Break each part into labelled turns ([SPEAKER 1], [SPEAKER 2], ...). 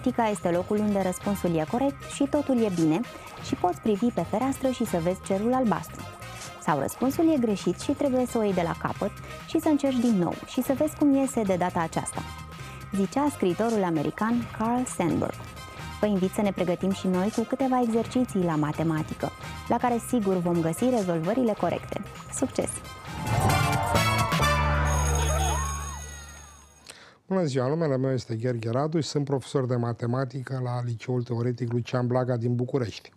[SPEAKER 1] cosmetica este locul unde răspunsul e corect și totul e bine și poți privi pe fereastră și să vezi cerul albastru. Sau răspunsul e greșit și trebuie să o iei de la capăt și să încerci din nou și să vezi cum iese de data aceasta. Zicea scritorul american Carl Sandburg. Vă invit să ne pregătim și noi cu câteva exerciții la matematică, la care sigur vom găsi rezolvările corecte. Succes! Bună ziua, numele meu este Gherghe Radu și sunt profesor de matematică la Liceul Teoretic Lucian Blaga din București.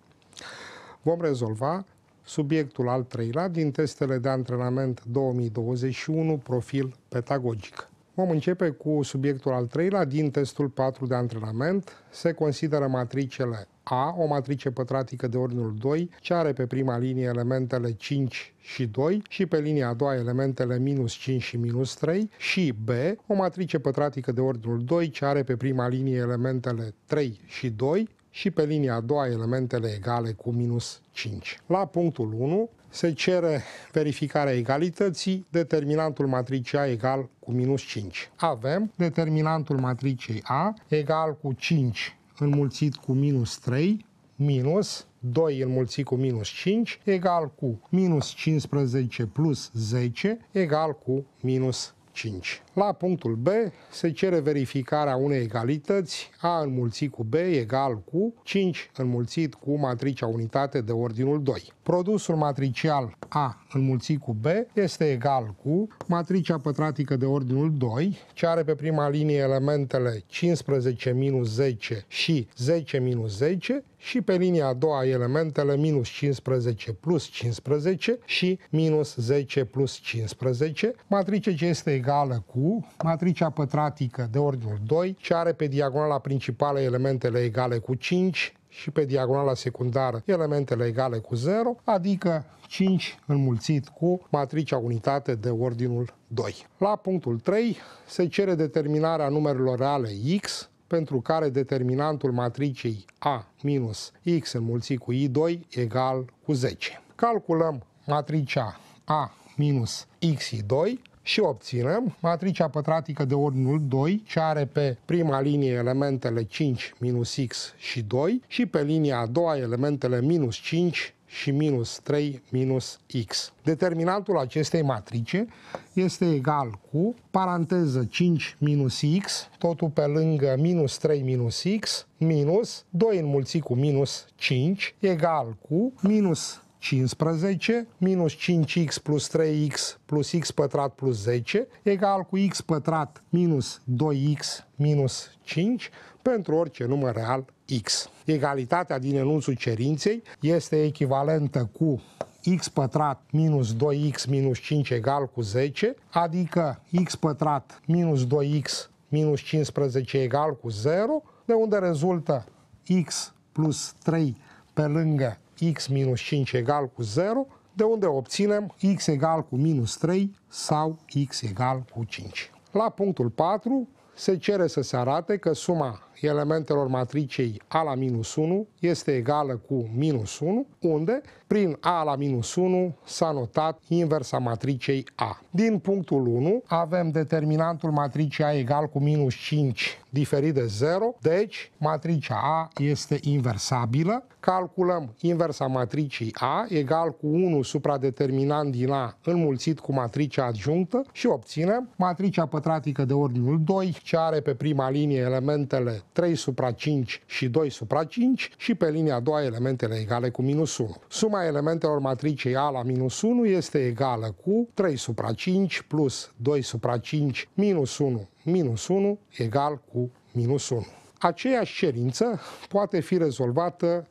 [SPEAKER 1] Vom rezolva subiectul al treilea din testele de antrenament 2021, profil pedagogic. Vom începe cu subiectul al treilea din testul 4 de antrenament. Se consideră matricele a, o matrice pătratică de ordinul 2, ce are pe prima linie elementele 5 și 2 și pe linia a doua elementele minus 5 și minus 3 și B, o matrice pătratică de ordinul 2, ce are pe prima linie elementele 3 și 2 și pe linia a doua elementele egale cu minus 5. La punctul 1 se cere verificarea egalității, determinantul matricei A egal cu minus 5. Avem determinantul matricei A egal cu 5 înmulțit cu minus 3, minus 2 înmulțit cu minus 5, egal cu minus 15 plus 10, egal cu minus 5. La punctul B se cere verificarea unei egalități A înmulțit cu B egal cu 5 înmulțit cu matricea unitate de ordinul 2. Produsul matricial A înmulțit cu B este egal cu matricea pătratică de ordinul 2, ce are pe prima linie elementele 15 minus 10 și 10 minus 10 și pe linia a doua elementele minus 15 plus 15 și minus 10 plus 15, matrice ce este egală cu matricea pătratică de ordinul 2, ce are pe diagonala principală elementele egale cu 5 și pe diagonala secundară elementele egale cu 0, adică 5 înmulțit cu matricea unitate de ordinul 2. La punctul 3 se cere determinarea numerelor reale x pentru care determinantul matricei A minus x înmulțit cu i2 egal cu 10. Calculăm matricea A minus xi2 și obținem matricea pătratică de ordinul 2, ce are pe prima linie elementele 5 minus x și 2 și pe linia a doua elementele minus 5 și minus 3 minus x. Determinantul acestei matrice este egal cu paranteză 5 minus x, totul pe lângă minus 3 minus x, minus 2 înmulțit cu minus 5, egal cu minus 15 minus 5x plus 3x plus x pătrat plus 10 egal cu x pătrat minus 2x minus 5 pentru orice număr real x. Egalitatea din enunțul cerinței este echivalentă cu x pătrat minus 2x minus 5 egal cu 10, adică x pătrat minus 2x minus 15 egal cu 0, de unde rezultă x plus 3 pe lângă x minus 5 egal cu 0, de unde obținem x egal cu minus 3 sau x egal cu 5. La punctul 4 se cere să se arate că suma elementelor matricei A la minus 1 este egală cu minus 1, unde prin A la minus 1 s-a notat inversa matricei A. Din punctul 1 avem determinantul matricei A egal cu minus 5 diferit de 0, deci matricea A este inversabilă. Calculăm inversa matricii A egal cu 1 supra-determinant din A înmulțit cu matricea adjunctă și obținem matricea pătratică de ordinul 2, ce are pe prima linie elementele 3 supra 5 și 2 supra 5 și pe linia a doua elementele egale cu minus 1. Suma elementelor matricei A la minus 1 este egală cu 3 supra 5 plus 2 supra 5 minus 1 minus 1 egal cu minus 1. Aceeași cerință poate fi rezolvată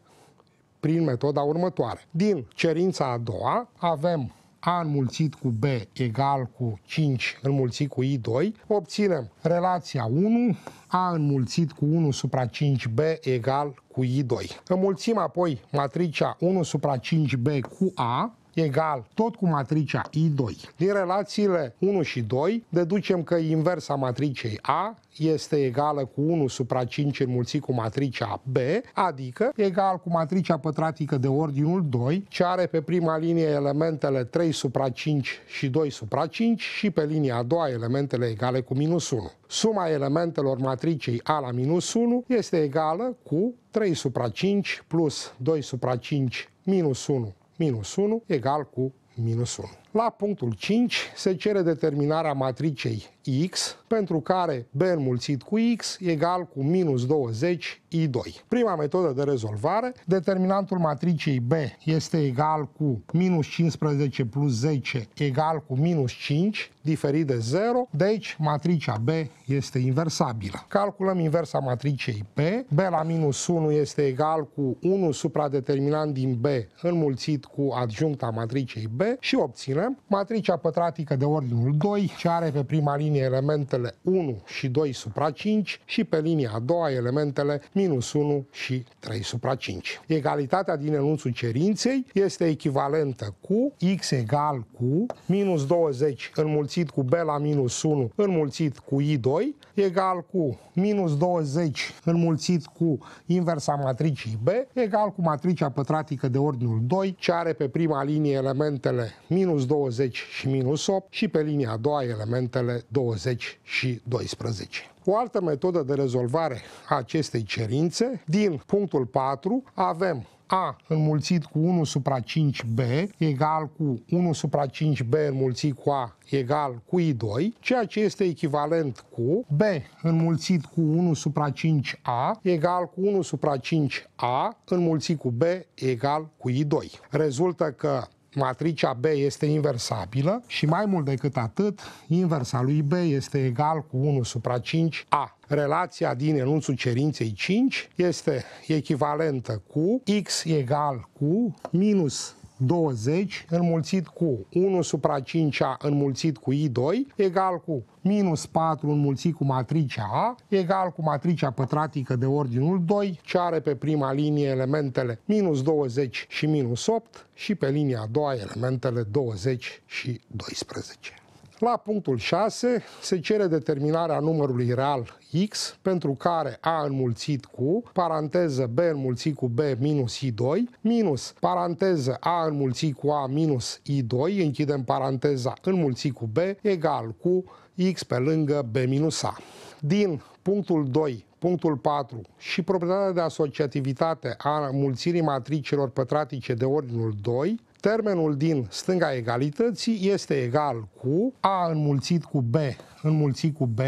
[SPEAKER 1] prin metoda următoare. Din cerința a doua avem a înmulțit cu B egal cu 5 înmulțit cu I2, obținem relația 1, A înmulțit cu 1 supra 5B egal cu I2. Înmulțim apoi matricea 1 supra 5B cu A, egal tot cu matricea I2. Din relațiile 1 și 2 deducem că inversa matricei A este egală cu 1 supra 5 înmulțit cu matricea B, adică egal cu matricea pătratică de ordinul 2, ce are pe prima linie elementele 3 supra 5 și 2 supra 5 și pe linia a doua elementele egale cu minus 1. Suma elementelor matricei A la minus 1 este egală cu 3 supra 5 plus 2 supra 5 minus 1 minus 1 egal cu minus 1. La punctul 5 se cere determinarea matricei X, pentru care B înmulțit cu X egal cu minus 20 I2. Prima metodă de rezolvare, determinantul matricei B este egal cu minus 15 plus 10 egal cu minus 5, diferit de 0, deci matricea B este inversabilă. Calculăm inversa matricei B, B la minus 1 este egal cu 1 supra determinant din B înmulțit cu adjuncta matricei B și obținem bine. Matricea pătratică de ordinul 2, ce are pe prima linie elementele 1 și 2 supra 5 și pe linia a doua elementele minus 1 și 3 supra 5. Egalitatea din enunțul cerinței este echivalentă cu x egal cu minus 20 înmulțit cu b la minus 1 înmulțit cu i2 egal cu minus 20 înmulțit cu inversa matricii b egal cu matricea pătratică de ordinul 2 ce are pe prima linie elementele minus 20 și minus 8 și pe linia a doua elementele 20 și 12. O altă metodă de rezolvare a acestei cerințe, din punctul 4, avem a înmulțit cu 1 supra 5B egal cu 1 supra 5B înmulțit cu A egal cu I2, ceea ce este echivalent cu B înmulțit cu 1 supra 5A egal cu 1 supra 5A înmulțit cu B egal cu I2. Rezultă că matricea B este inversabilă și mai mult decât atât, inversa lui B este egal cu 1 supra 5A. Relația din enunțul cerinței 5 este echivalentă cu x egal cu minus 20 înmulțit cu 1 supra 5 înmulțit cu I2 egal cu minus 4 înmulțit cu matricea A egal cu matricea pătratică de ordinul 2 ce are pe prima linie elementele minus 20 și minus 8 și pe linia a doua elementele 20 și 12. La punctul 6 se cere determinarea numărului real X pentru care A înmulțit cu paranteză B înmulțit cu B minus I2 minus paranteză A înmulțit cu A minus I2 închidem paranteza înmulțit cu B egal cu X pe lângă B minus A. Din punctul 2 punctul 4 și proprietatea de asociativitate a mulțirii matricelor pătratice de ordinul 2 Termenul din stânga egalității este egal cu A înmulțit cu B înmulțit cu B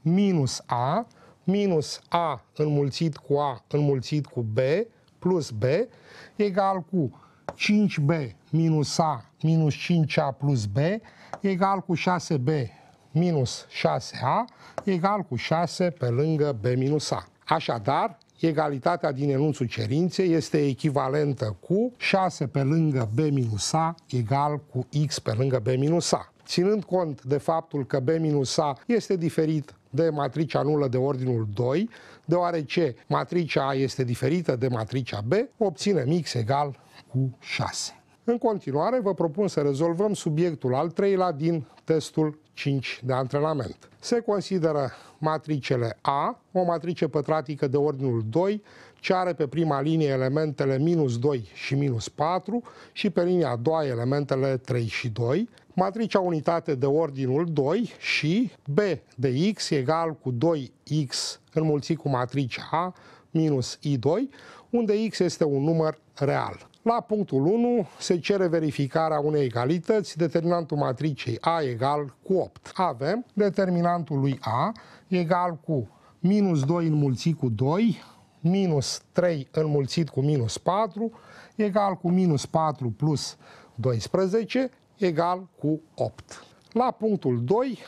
[SPEAKER 1] minus A minus A înmulțit cu A înmulțit cu B plus B egal cu 5B minus A minus 5A plus B egal cu 6B minus 6A egal cu 6 pe lângă B minus A. Așadar, egalitatea din enunțul cerinței este echivalentă cu 6 pe lângă B minus A egal cu X pe lângă B minus A. Ținând cont de faptul că B minus A este diferit de matricea nulă de ordinul 2, deoarece matricea A este diferită de matricea B, obținem X egal cu 6. În continuare, vă propun să rezolvăm subiectul al treilea din testul 5 de antrenament. Se consideră matricele A, o matrice pătratică de ordinul 2, ce are pe prima linie elementele minus 2 și minus 4 și pe linia a doua elementele 3 și 2, matricea unitate de ordinul 2 și B de X egal cu 2X înmulțit cu matricea A minus I2, unde X este un număr real. La punctul 1 se cere verificarea unei egalități, determinantul matricei A egal cu 8. Avem determinantul lui A egal cu minus 2 înmulțit cu 2, minus 3 înmulțit cu minus 4, egal cu minus 4 plus 12, egal cu 8. La punctul 2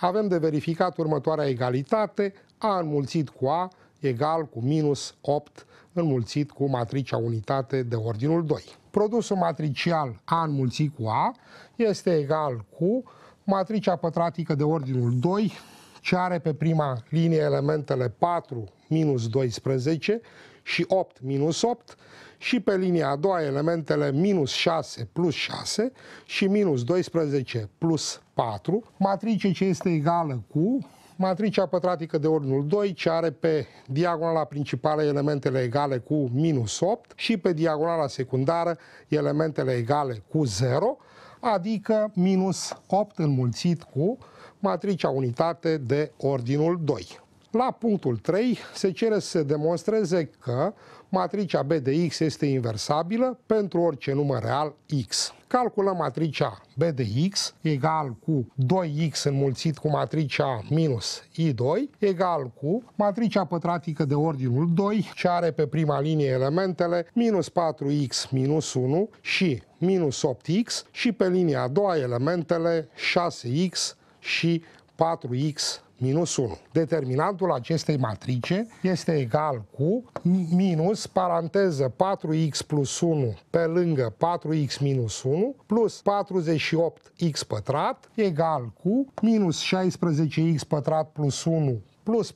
[SPEAKER 1] avem de verificat următoarea egalitate, A înmulțit cu A egal cu minus 8 înmulțit cu matricea unitate de ordinul 2. Produsul matricial A înmulțit cu A este egal cu matricea pătratică de ordinul 2, ce are pe prima linie elementele 4 minus 12 și 8 minus 8 și pe linia a doua elementele minus 6 plus 6 și minus 12 plus 4, matrice ce este egală cu matricea pătratică de ordinul 2, ce are pe diagonala principală elementele egale cu minus 8 și pe diagonala secundară elementele egale cu 0, adică minus 8 înmulțit cu matricea unitate de ordinul 2. La punctul 3 se cere să se demonstreze că matricea B de X este inversabilă pentru orice număr real X. Calculăm matricea B de X egal cu 2X înmulțit cu matricea minus I2 egal cu matricea pătratică de ordinul 2 ce are pe prima linie elementele minus 4X minus 1 și minus 8X și pe linia a doua elementele 6X și 4X minus 1. Determinantul acestei matrice este egal cu minus paranteză 4x plus 1 pe lângă 4x minus 1 plus 48x pătrat egal cu minus 16x pătrat plus 1 plus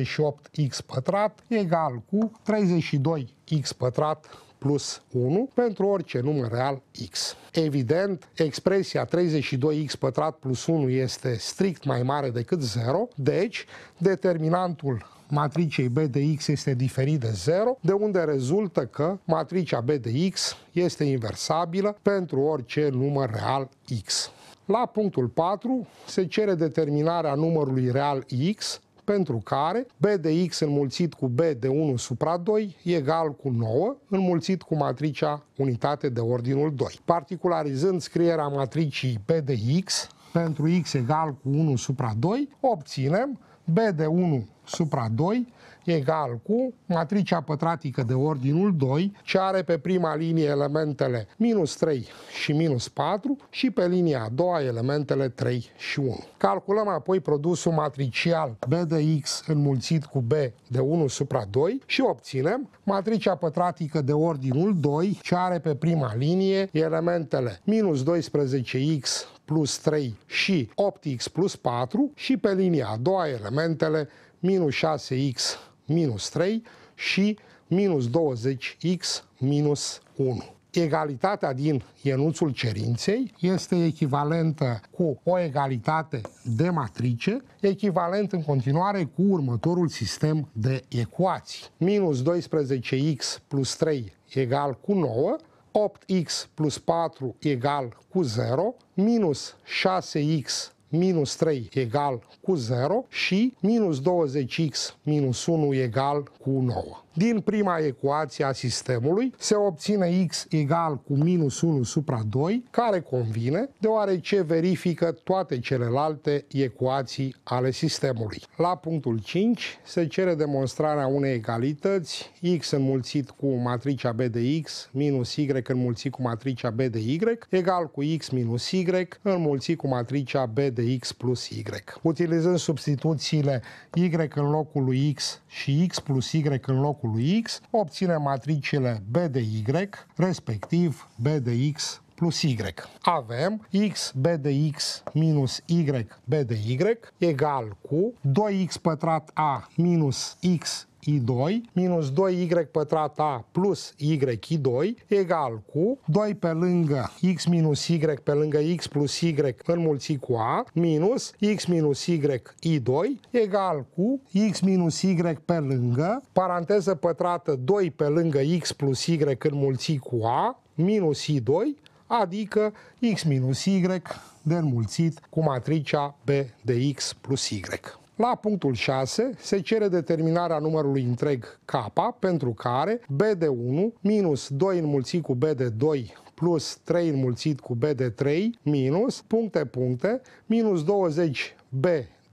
[SPEAKER 1] 48x pătrat egal cu 32x pătrat plus 1 pentru orice număr real x. Evident, expresia 32x pătrat plus 1 este strict mai mare decât 0, deci determinantul matricei B de X este diferit de 0, de unde rezultă că matricea B de X este inversabilă pentru orice număr real X. La punctul 4 se cere determinarea numărului real X pentru care b de x înmulțit cu b de 1 supra 2 egal cu 9 înmulțit cu matricea unitate de ordinul 2. Particularizând scrierea matricii b de x pentru x egal cu 1 supra 2, obținem b de 1 supra 2 egal cu matricea pătratică de ordinul 2, ce are pe prima linie elementele minus 3 și minus 4 și pe linia a doua elementele 3 și 1. Calculăm apoi produsul matricial B de X înmulțit cu B de 1 supra 2 și obținem matricea pătratică de ordinul 2, ce are pe prima linie elementele minus 12x plus 3 și 8x plus 4 și pe linia a doua elementele minus 6x minus 3 și minus 20x minus 1. Egalitatea din ienuțul cerinței este echivalentă cu o egalitate de matrice, echivalent în continuare cu următorul sistem de ecuații. Minus 12x plus 3 egal cu 9, 8x plus 4 egal cu 0, minus 6x minus 3 egal cu 0 și minus 20x minus 1 egal cu 9 din prima ecuație a sistemului, se obține x egal cu minus 1 supra 2, care convine, deoarece verifică toate celelalte ecuații ale sistemului. La punctul 5 se cere demonstrarea unei egalități, x înmulțit cu matricea B de x minus y înmulțit cu matricea B de y egal cu x minus y înmulțit cu matricea B de x plus y. Utilizând substituțiile y în locul lui x și x plus y în locul blocului X, obținem matricele B de Y, respectiv B de X plus Y. Avem X B de X minus Y B de Y egal cu 2X pătrat A minus X i2 minus 2y pătrat a plus yi 2 egal cu 2 pe lângă x minus y pe lângă x plus y înmulțit cu a minus x minus y i2 egal cu x minus y pe lângă paranteză pătrată 2 pe lângă x plus y înmulțit cu a minus i2 adică x minus y de înmulțit cu matricea B de x plus y. La punctul 6 se cere determinarea numărului întreg K pentru care b de 1 minus 2 înmulțit cu b de 2 plus 3 înmulțit cu B de 3 minus puncte puncte minus 20 B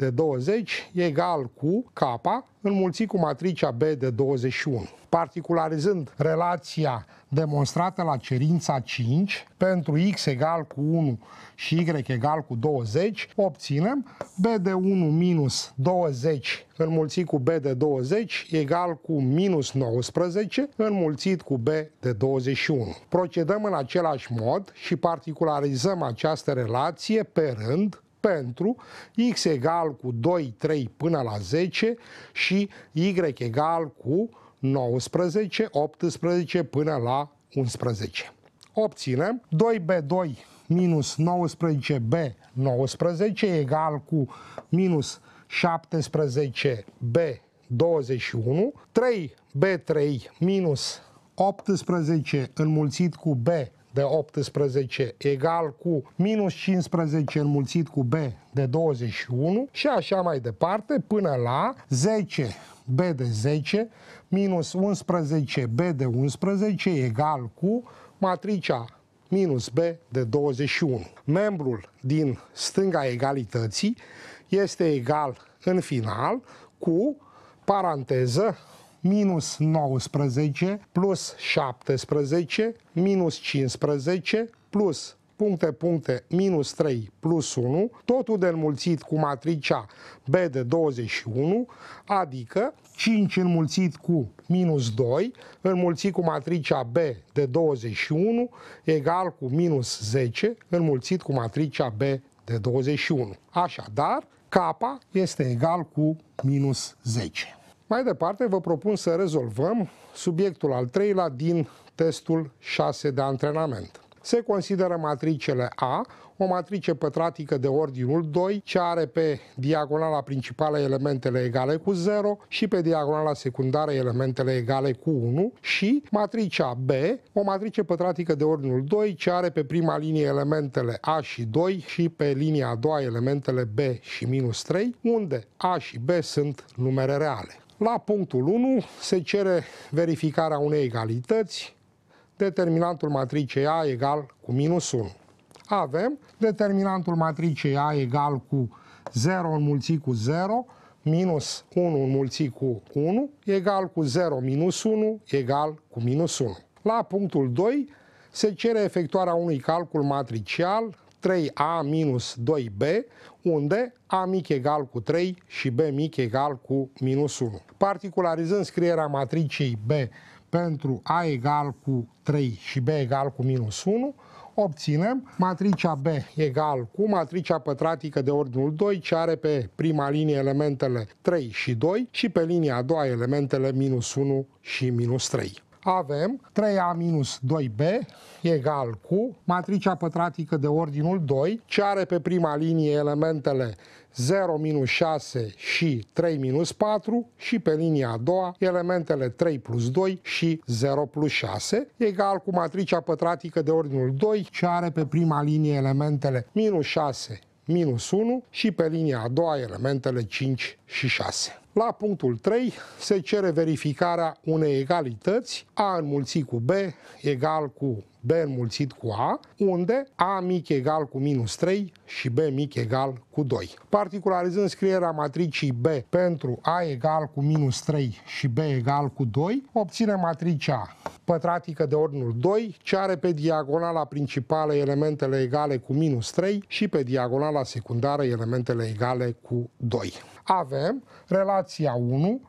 [SPEAKER 1] de 20 e egal cu K înmulțit cu matricea B de 21. Particularizând relația demonstrată la cerința 5 pentru x egal cu 1 și y egal cu 20, obținem B de 1 minus 20 înmulțit cu B de 20 egal cu minus 19 înmulțit cu B de 21. Procedăm în același mod și particularizăm această relație pe rând pentru x egal cu 2, 3 până la 10 și y egal cu 19, 18 până la 11. Obținem 2b2 minus 19b19 egal cu minus 17b21, 3b3 minus 18 înmulțit cu b de 18 egal cu minus 15 înmulțit cu B de 21 și așa mai departe până la 10 B de 10 minus 11 B de 11 egal cu matricea minus B de 21. Membrul din stânga egalității este egal în final cu paranteză minus 19, plus 17, minus 15, plus puncte, puncte, minus 3, plus 1, totul de înmulțit cu matricea B de 21, adică 5 înmulțit cu minus 2, înmulțit cu matricea B de 21, egal cu minus 10, înmulțit cu matricea B de 21. Așadar, K este egal cu minus 10. Mai departe, vă propun să rezolvăm subiectul al treilea din testul 6 de antrenament. Se consideră matricele A o matrice pătratică de ordinul 2, ce are pe diagonala principală elementele egale cu 0 și pe diagonala secundară elementele egale cu 1 și matricea B, o matrice pătratică de ordinul 2, ce are pe prima linie elementele A și 2 și pe linia a doua elementele B și minus 3, unde A și B sunt numere reale. La punctul 1 se cere verificarea unei egalități, determinantul matricei A egal cu minus 1. Avem determinantul matricei A egal cu 0 înmulțit cu 0, minus 1 înmulțit cu 1, egal cu 0 minus 1, egal cu minus 1. La punctul 2 se cere efectuarea unui calcul matricial 3a minus 2b, unde a mic egal cu 3 și b mic egal cu minus 1. Particularizând scrierea matricei b pentru a egal cu 3 și b egal cu minus 1, obținem matricea B egal cu matricea pătratică de ordinul 2, ce are pe prima linie elementele 3 și 2 și pe linia a doua elementele minus 1 și minus 3 avem 3A minus 2B egal cu matricea pătratică de ordinul 2, ce are pe prima linie elementele 0 minus 6 și 3 minus 4 și pe linia a doua elementele 3 plus 2 și 0 plus 6 egal cu matricea pătratică de ordinul 2 ce are pe prima linie elementele minus 6 minus 1 și pe linia a doua elementele 5 și 6. La punctul 3 se cere verificarea unei egalități, A înmulțit cu B egal cu B înmulțit cu A, unde A mic egal cu minus 3 și B mic egal cu 2. Particularizând scrierea matricii B pentru A egal cu minus 3 și B egal cu 2, obținem matricea pătratică de ordinul 2, ce are pe diagonala principală elementele egale cu minus 3 și pe diagonala secundară elementele egale cu 2. Avem relația 1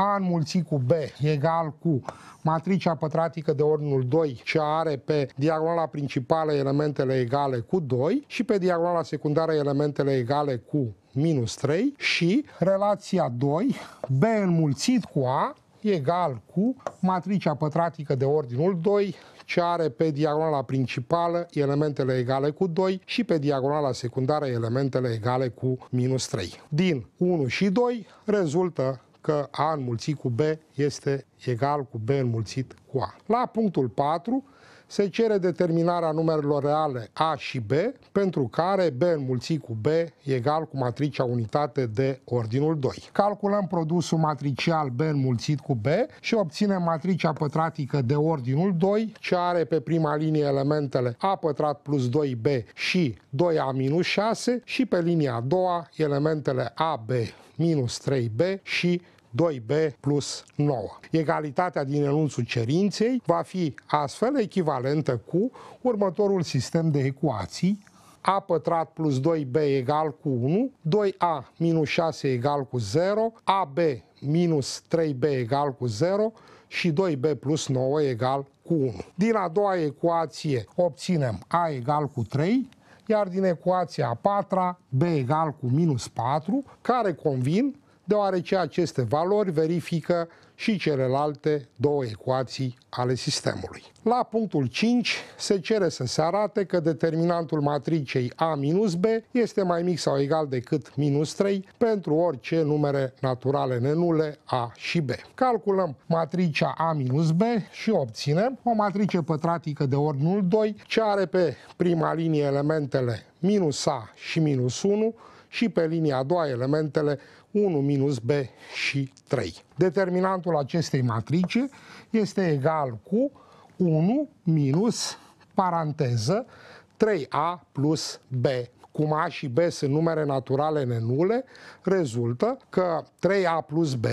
[SPEAKER 1] a înmulțit cu B egal cu matricea pătratică de ordinul 2 ce are pe diagonala principală elementele egale cu 2 și pe diagonala secundară elementele egale cu minus 3 și relația 2, B înmulțit cu A, egal cu matricea pătratică de ordinul 2, ce are pe diagonala principală elementele egale cu 2 și pe diagonala secundară elementele egale cu minus 3. Din 1 și 2 rezultă că A înmulțit cu B este egal cu B înmulțit cu A. La punctul 4 se cere determinarea numerelor reale A și B, pentru care B înmulțit cu B egal cu matricea unitate de ordinul 2. Calculăm produsul matricial B înmulțit cu B și obținem matricea pătratică de ordinul 2, ce are pe prima linie elementele A pătrat plus 2B și 2A minus 6 și pe linia a doua elementele AB minus 3b și 2b plus 9. Egalitatea din enunțul cerinței va fi astfel echivalentă cu următorul sistem de ecuații a pătrat plus 2b egal cu 1, 2a minus 6 egal cu 0, ab minus 3b egal cu 0 și 2b plus 9 egal cu 1. Din a doua ecuație obținem a egal cu 3, iar din ecuația a patra, B egal cu minus 4, care convin deoarece aceste valori verifică și celelalte două ecuații ale sistemului. La punctul 5 se cere să se arate că determinantul matricei A-B minus este mai mic sau egal decât minus 3 pentru orice numere naturale nenule A și B. Calculăm matricea A-B minus și obținem o matrice pătratică de ordinul 2 ce are pe prima linie elementele minus A și minus 1 și pe linia a doua elementele 1 minus B și 3. Determinantul acestei matrice este egal cu 1 minus paranteză 3A plus B. Cum A și B sunt numere naturale nenule, rezultă că 3A plus B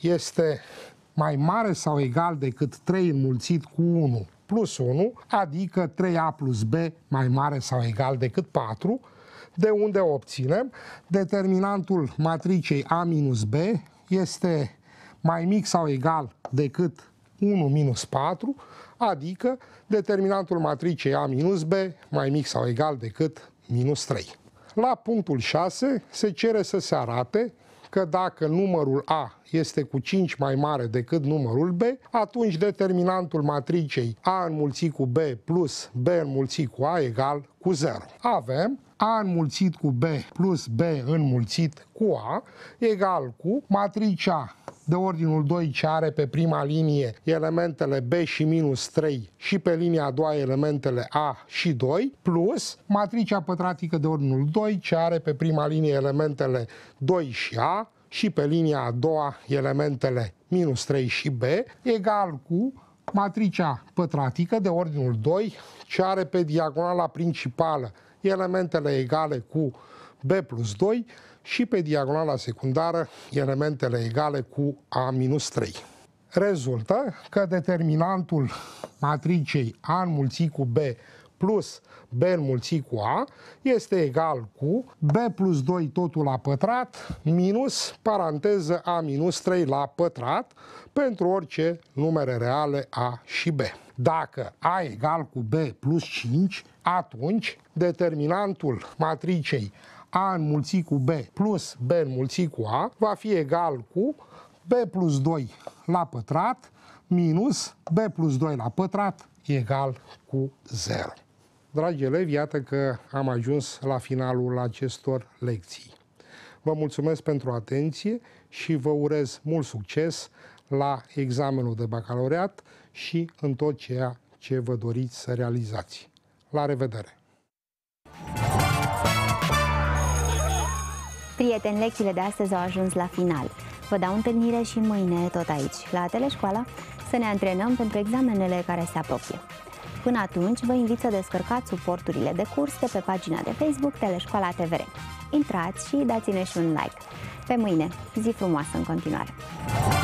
[SPEAKER 1] este mai mare sau egal decât 3 înmulțit cu 1 plus 1, adică 3A plus B mai mare sau egal decât 4, de unde obținem. Determinantul matricei A minus B este mai mic sau egal decât 1 minus 4, adică determinantul matricei A minus B mai mic sau egal decât minus 3. La punctul 6 se cere să se arate că dacă numărul A este cu 5 mai mare decât numărul B, atunci determinantul matricei A înmulțit cu B plus B înmulțit cu A egal cu 0. Avem A înmulțit cu B plus B înmulțit cu A egal cu matricea de ordinul 2 ce are pe prima linie elementele B și minus 3 și pe linia a doua elementele A și 2 plus matricea pătratică de ordinul 2 ce are pe prima linie elementele 2 și A și pe linia a doua elementele minus 3 și B egal cu Matricea pătratică de ordinul 2, ce are pe diagonala principală elementele egale cu B plus 2 și pe diagonala secundară elementele egale cu A minus 3. Rezultă că determinantul matricei A înmulțit cu B plus B înmulțit cu A este egal cu B plus 2 totul la pătrat minus paranteză A minus 3 la pătrat pentru orice numere reale A și B. Dacă A egal cu B plus 5, atunci determinantul matricei A înmulțit cu B plus B înmulțit cu A va fi egal cu B plus 2 la pătrat minus B plus 2 la pătrat egal cu 0. Dragi elevi, iată că am ajuns la finalul acestor lecții. Vă mulțumesc pentru atenție și vă urez mult succes la examenul de bacalaureat și în tot ceea ce vă doriți să realizați. La revedere! Prieteni, lecțiile de astăzi au ajuns la final. Vă dau întâlnire și mâine tot aici, la Teleșcoala, să ne antrenăm pentru examenele care se apropie. Până atunci, vă invit să descărcați suporturile de curs de pe pagina de Facebook Teleșcoala TV. Intrați și dați-ne și un like. Pe mâine, zi frumoasă în continuare!